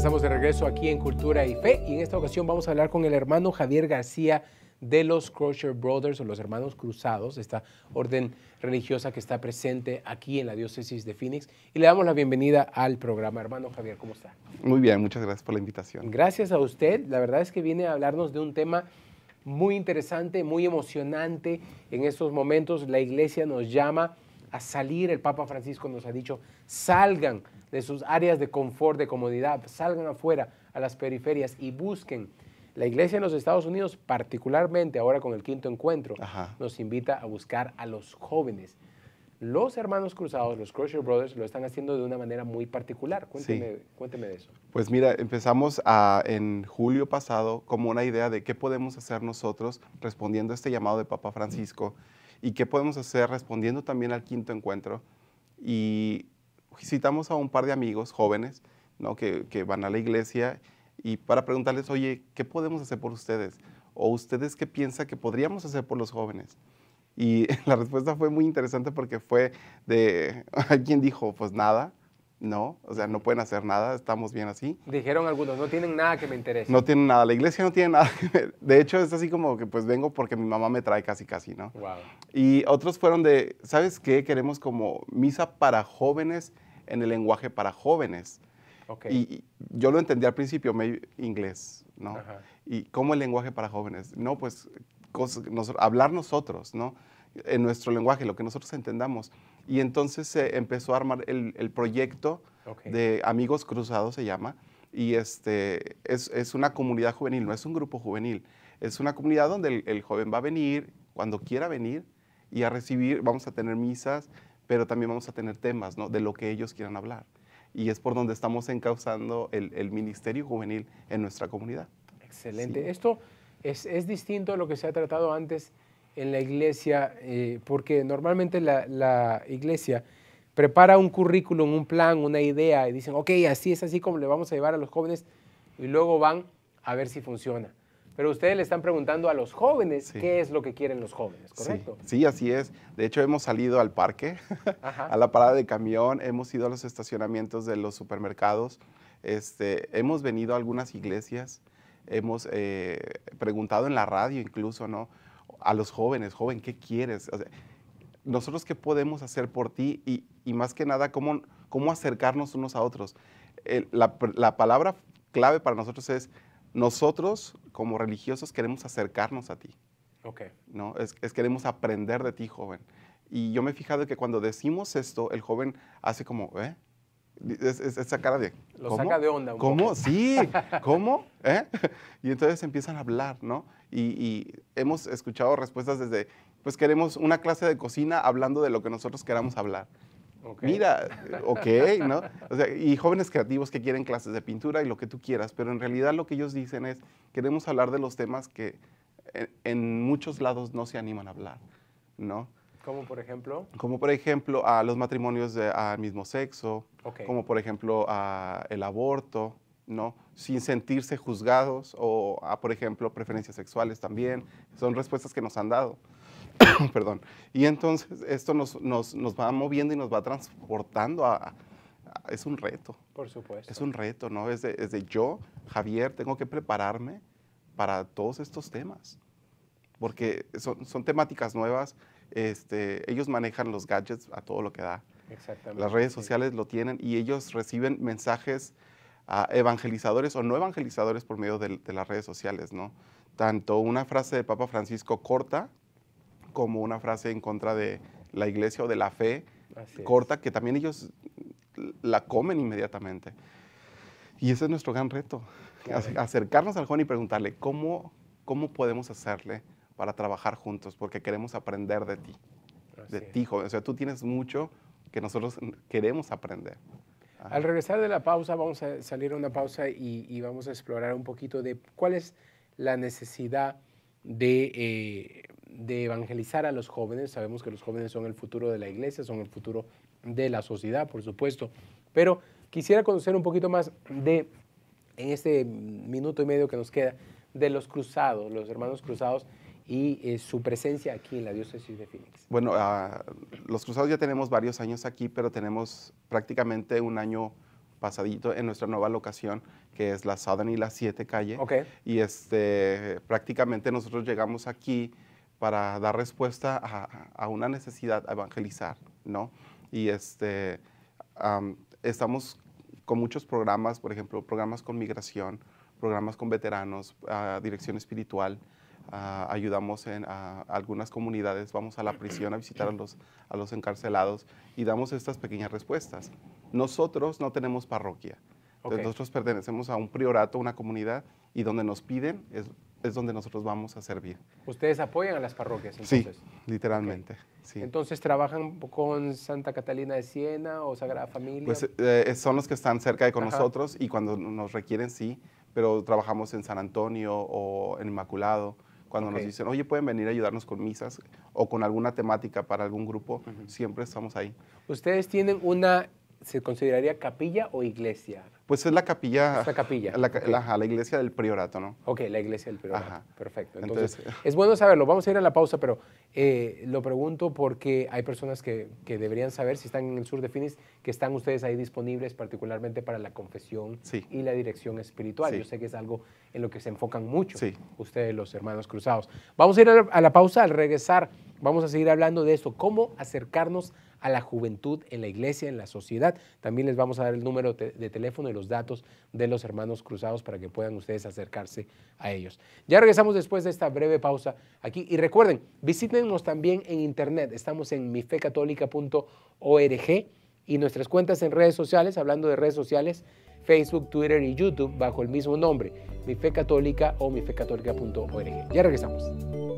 estamos de regreso aquí en Cultura y Fe y en esta ocasión vamos a hablar con el hermano Javier García de los Crusher Brothers o los Hermanos Cruzados, esta orden religiosa que está presente aquí en la diócesis de Phoenix. Y le damos la bienvenida al programa. Hermano Javier, ¿cómo está? Muy bien, muchas gracias por la invitación. Gracias a usted. La verdad es que viene a hablarnos de un tema muy interesante, muy emocionante. En estos momentos la iglesia nos llama a salir. El Papa Francisco nos ha dicho, salgan de sus áreas de confort, de comodidad, salgan afuera a las periferias y busquen. La iglesia en los Estados Unidos, particularmente ahora con el quinto encuentro, nos invita a buscar a los jóvenes. Los hermanos cruzados, los Crusher Brothers, lo están haciendo de una manera muy particular. Cuénteme, cuénteme de eso. Pues mira, empezamos en julio pasado como una idea de qué podemos hacer nosotros respondiendo a este llamado de Papa Francisco y qué podemos hacer respondiendo también al quinto encuentro. Y visitamos a un par de amigos jóvenes ¿no? que, que van a la iglesia y para preguntarles, oye, ¿qué podemos hacer por ustedes? ¿O ustedes qué piensan que podríamos hacer por los jóvenes? Y la respuesta fue muy interesante porque fue de alguien dijo, pues nada, no, o sea, no pueden hacer nada, estamos bien así. Dijeron algunos, no tienen nada que me interese. No tienen nada, la iglesia no tiene nada. De hecho, es así como que pues vengo porque mi mamá me trae casi casi, ¿no? Wow. Y otros fueron de, ¿sabes qué? Queremos como misa para jóvenes en el lenguaje para jóvenes. Y, yo lo entendí al principio, medio inglés, ¿no? ¿Y cómo el lenguaje para jóvenes? No, pues hablar nosotros, ¿no? En nuestro lenguaje, lo que nosotros entendamos. Y entonces se empezó a armar el, proyecto de Amigos Cruzados, se llama, y este, es, es, una comunidad juvenil, no es un grupo juvenil, es una comunidad donde el, el joven va a venir cuando quiera venir y a recibir, vamos a tener misas, pero también vamos a tener temas ¿no? de lo que ellos quieran hablar. Y es por donde estamos encauzando el, Ministerio Juvenil en nuestra comunidad. Excelente. Esto es, distinto a lo que se ha tratado antes en la iglesia, eh, porque normalmente la, la iglesia prepara un currículum, un plan, una idea, y dicen, ok, así es así como le vamos a llevar a los jóvenes, y luego van a ver si funciona. Pero ustedes le están preguntando a los jóvenes qué es lo que quieren los jóvenes, ¿correcto? Sí, así es. De hecho, hemos salido al parque, a la parada de camión, hemos ido a los estacionamientos de los supermercados, este, hemos venido a algunas iglesias, hemos eh, preguntado en la radio incluso, ¿no? A los jóvenes, joven, ¿qué quieres? nosotros qué podemos hacer por ti y, más que nada, ¿cómo, cómo acercarnos unos a otros. la, la, palabra clave para nosotros es nosotros como religiosos queremos acercarnos a ti. ¿no? Es, queremos aprender de ti, joven. Y yo me he fijado que cuando decimos esto, el joven hace como, ¿eh? Es, esa cara de... ¿cómo? Lo saca de onda. Un ¿Cómo? Sí, ¿cómo? ¿Eh? Y entonces empiezan a hablar, ¿no? y, hemos escuchado respuestas desde, pues queremos una clase de cocina hablando de lo que nosotros queramos hablar. Mira, ok, ¿no? O sea, y jóvenes creativos que quieren clases de pintura y lo que tú quieras, pero en realidad lo que ellos dicen es, queremos hablar de los temas que en, muchos lados no se animan a hablar, ¿no? Como por ejemplo. Como por ejemplo a los matrimonios de, mismo sexo, como por ejemplo a el aborto, ¿no? Sin sentirse juzgados o a, por ejemplo, preferencias sexuales también. Son respuestas que nos han dado. Perdón. Y entonces esto nos, va moviendo y nos va transportando a, Es un reto. Por supuesto. Es un reto, ¿no? Es de, yo, Javier, tengo que prepararme para todos estos temas. Porque son, temáticas nuevas. Este, ellos manejan los gadgets a todo lo que da. Exactamente. Las redes sociales lo tienen y ellos reciben mensajes a ah, evangelizadores o no evangelizadores por medio de, las redes sociales, ¿no? Tanto una frase de Papa Francisco corta, como una frase en contra de la iglesia o de la fe corta que también ellos la comen inmediatamente. Y ese es nuestro gran reto, acercarnos al joven y preguntarle, ¿cómo, ¿cómo podemos hacerle para trabajar juntos? Porque queremos aprender de ti, de ti, joven. O sea, tú tienes mucho que nosotros queremos aprender. Al regresar de la pausa, vamos a salir a una pausa y, vamos a explorar un poquito de cuál es la necesidad de eh, de evangelizar a los jóvenes. Sabemos que los jóvenes son el futuro de la iglesia, son el futuro de la sociedad, por supuesto. Pero quisiera conocer un poquito más de, en este minuto y medio que nos queda, de los cruzados, los hermanos cruzados y eh, su presencia aquí en la diócesis de Phoenix. Bueno, ah, los cruzados ya tenemos varios años aquí, pero tenemos prácticamente un año pasadito en nuestra nueva locación, que es la Southern y la Siete calle. Y este, prácticamente nosotros llegamos aquí para dar respuesta a, una necesidad evangelizar, ¿no? Y este, estamos con muchos programas, por ejemplo, programas con migración, programas con veteranos, ah, dirección espiritual, ah, ayudamos en algunas comunidades, vamos a la prisión a visitar a los, a los encarcelados y damos estas pequeñas respuestas. Nosotros no tenemos parroquia, nosotros pertenecemos a un priorato, una comunidad, y donde nos piden es es donde nosotros vamos a servir. ¿Ustedes apoyan a las parroquias entonces? Sí, literalmente. Sí. Entonces, ¿trabajan con Santa Catalina de Siena o Sagrada Familia? Pues eh, son los que están cerca de con nosotros y cuando nos requieren, sí, pero trabajamos en San Antonio o en Inmaculado. Cuando nos dicen, oye, pueden venir a ayudarnos con misas o con alguna temática para algún grupo, siempre estamos ahí. Ustedes tienen una ¿Se consideraría capilla o iglesia? Pues es la capilla. Es la capilla. La, iglesia del priorato, ¿no? Ok, la iglesia del priorato. Perfecto. Entonces, es bueno saberlo. Vamos a ir a la pausa, pero eh, lo pregunto porque hay personas que, deberían saber, si están en el sur de Finis que están ustedes ahí disponibles, particularmente para la confesión y la dirección espiritual. Yo sé que es algo en lo que se enfocan mucho ustedes, los hermanos cruzados. Vamos a ir a la pausa al regresar. Vamos a seguir hablando de esto, cómo acercarnos a la juventud en la iglesia, en la sociedad. También les vamos a dar el número de teléfono y los datos de los hermanos cruzados para que puedan ustedes acercarse a ellos. Ya regresamos después de esta breve pausa aquí y recuerden, visítenos también en internet. Estamos en mifecatólica.org y nuestras cuentas en redes sociales, hablando de redes sociales, Facebook, Twitter y YouTube bajo el mismo nombre, mifecatólica o mifecatólica.org. Ya regresamos.